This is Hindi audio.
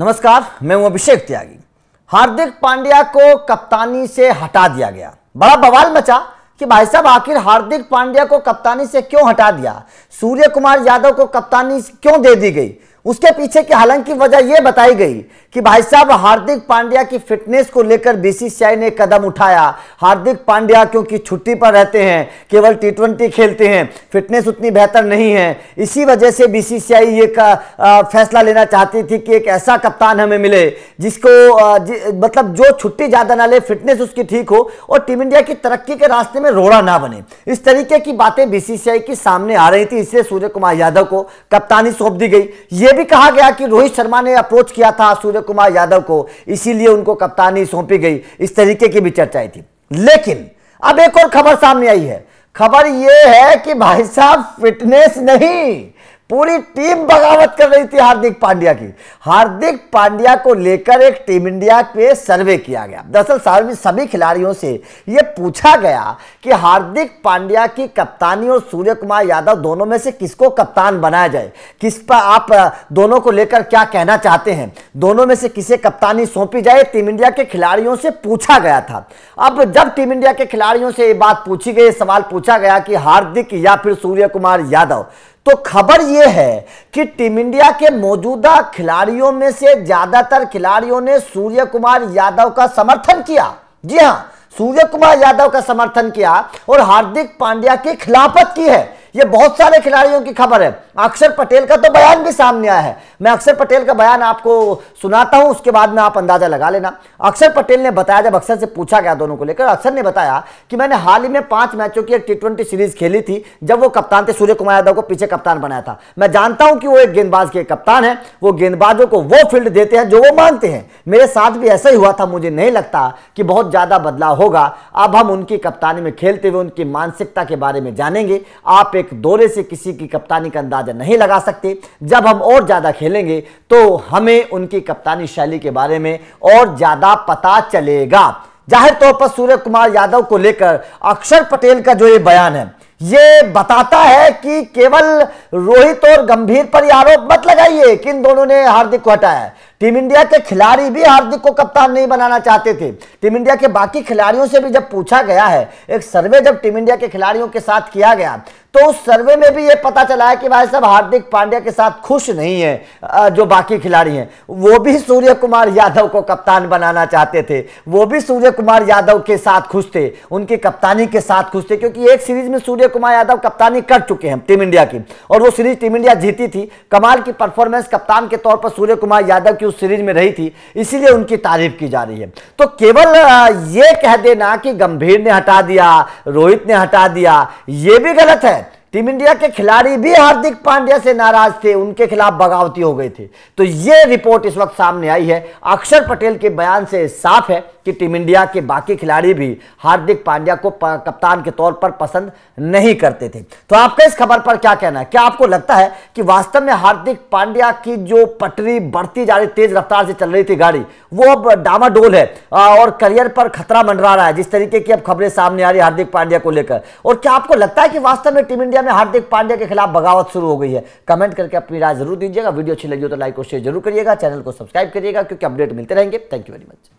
नमस्कार मैं हूं अभिषेक त्यागी हार्दिक पांड्या को कप्तानी से हटा दिया गया बड़ा बवाल मचा कि भाई साहब आखिर हार्दिक पांड्या को कप्तानी से क्यों हटा दिया सूर्य कुमार यादव को कप्तानी क्यों दे दी गई उसके पीछे की हालांकि वजह यह बताई गई कि भाई साहब हार्दिक पांड्या की फिटनेस को लेकर बीसीसीआई ने कदम उठाया हार्दिक पांड्या क्योंकि छुट्टी पर रहते हैं केवल टी खेलते हैं फिटनेस उतनी बेहतर नहीं है इसी वजह से बीसीसीआई ये का फैसला लेना चाहती थी कि एक ऐसा कप्तान हमें मिले जिसको मतलब जो छुट्टी ज़्यादा ना ले फिटनेस उसकी ठीक हो और टीम इंडिया की तरक्की के रास्ते में रोड़ा ना बने इस तरीके की बातें बीसीसीआई की सामने आ रही थी इसलिए सूर्य कुमार यादव को कप्तानी सौंप दी गई ये भी कहा गया कि रोहित शर्मा ने अप्रोच किया था सूर्य कुमार यादव को इसीलिए उनको कप्तानी सौंपी गई इस तरीके की भी चर्चा थी लेकिन अब एक और खबर सामने आई है खबर यह है कि भाई साहब फिटनेस नहीं पूरी टीम बगावत कर रही थी हार्दिक पांड्या की हार्दिक पांड्या को लेकर एक टीम इंडिया पे सर्वे किया गया दरअसल सभी सभी खिलाड़ियों से यह पूछा गया कि हार्दिक पांड्या की कप्तानी और सूर्य कुमार यादव दोनों में से किसको कप्तान बनाया जाए किस पर आप दोनों को लेकर क्या कहना चाहते हैं दोनों में से किसे कप्तानी सौंपी जाए टीम इंडिया के खिलाड़ियों से पूछा गया था अब जब टीम इंडिया के खिलाड़ियों से ये बात पूछी गई सवाल पूछा गया कि हार्दिक या फिर सूर्य कुमार यादव तो खबर यह है कि टीम इंडिया के मौजूदा खिलाड़ियों में से ज्यादातर खिलाड़ियों ने सूर्य कुमार यादव का समर्थन किया जी हां सूर्य कुमार यादव का समर्थन किया और हार्दिक पांड्या की खिलाफत की है ये बहुत सारे खिलाड़ियों की खबर है अक्षर पटेल का तो बयान भी सामने आया है मैं अक्षर पटेल का बयान आपको सुनाता हूं उसके बाद में आप अंदाजा लगा लेना अक्षर पटेल ने बताया जब अक्षर से पूछा गया दोनों को लेकर अक्षर ने बताया कि मैंने हाल ही में पांच मैचों की एक टी सीरीज खेली थी जब वो कप्तान थे सूर्य कुमार यादव को पीछे कप्तान बनाया था मैं जानता हूं कि वो एक गेंदबाज के कप्तान है वो गेंदबाजों को वो फील्ड देते हैं जो वो मानते हैं मेरे साथ भी ऐसा ही हुआ था मुझे नहीं लगता कि बहुत ज़्यादा बदलाव होगा अब हम उनकी कप्तानी में खेलते हुए उनकी मानसिकता के बारे में जानेंगे आप एक दौरे से किसी की कप्तानी का अंदाज़ा नहीं लगा सकते जब हम और ज़्यादा खेलेंगे तो हमें उनकी कप्तानी शैली के बारे में और ज़्यादा पता चलेगा जाहिर तौर पर सूर्य कुमार यादव को लेकर अक्षर पटेल का जो ये बयान है ये बताता है कि केवल रोहित और गंभीर पर आरोप मत लगाइए कि इन दोनों ने हार्दिक को हटाया टीम इंडिया के खिलाड़ी भी हार्दिक को कप्तान नहीं बनाना चाहते थे टीम इंडिया के बाकी खिलाड़ियों से भी जब पूछा गया है एक सर्वे जब टीम इंडिया के खिलाड़ियों के साथ किया गया तो उस सर्वे में भी ये पता चला है कि भाई साहब हार्दिक पांड्या के साथ खुश नहीं है जो बाकी खिलाड़ी हैं वो भी सूर्य कुमार यादव को कप्तान बनाना चाहते थे वो भी सूर्य कुमार यादव के साथ खुश थे उनकी कप्तानी के साथ खुश थे क्योंकि एक सीरीज में सूर्य कुमार यादव कप्तानी कर चुके हैं टीम इंडिया की और वो सीरीज टीम इंडिया जीती थी कमाल की परफॉर्मेंस कप्तान के तौर पर सूर्य कुमार यादव की उस सीरीज में रही थी इसीलिए उनकी तारीफ की जा रही है तो केवल ये कह देना कि गंभीर ने हटा दिया रोहित ने हटा दिया ये भी गलत है टीम इंडिया के खिलाड़ी भी हार्दिक पांड्या से नाराज थे उनके खिलाफ बगावती हो गई थी तो ये रिपोर्ट इस वक्त सामने आई है अक्षर पटेल के बयान से साफ है कि टीम इंडिया के बाकी खिलाड़ी भी हार्दिक पांड्या को कप्तान के तौर पर पसंद नहीं करते थे तो आपका इस खबर पर क्या कहना है क्या आपको लगता है कि वास्तव में हार्दिक पांड्या की जो पटरी बढ़ती जा रही तेज रफ्तार से चल रही थी गाड़ी वो अब डामाडोल है और करियर पर खतरा मंडरा रहा है जिस तरीके की अब खबरें सामने आ रही हार्दिक पांड्या को लेकर और क्या आपको लगता है कि वास्तव में टीम इंडिया में हार्दिक पांड्या के खिलाफ बगावत शुरू हो गई है कमेंट करके अपनी राय जरूर दीजिएगा वीडियो अच्छी लगी हो तो लाइक और शेयर जरूर करिएगा चैनल को सब्सक्राइब करिएगा क्योंकि अपडेट मिलते रहेंगे थैंक यू वेरी मच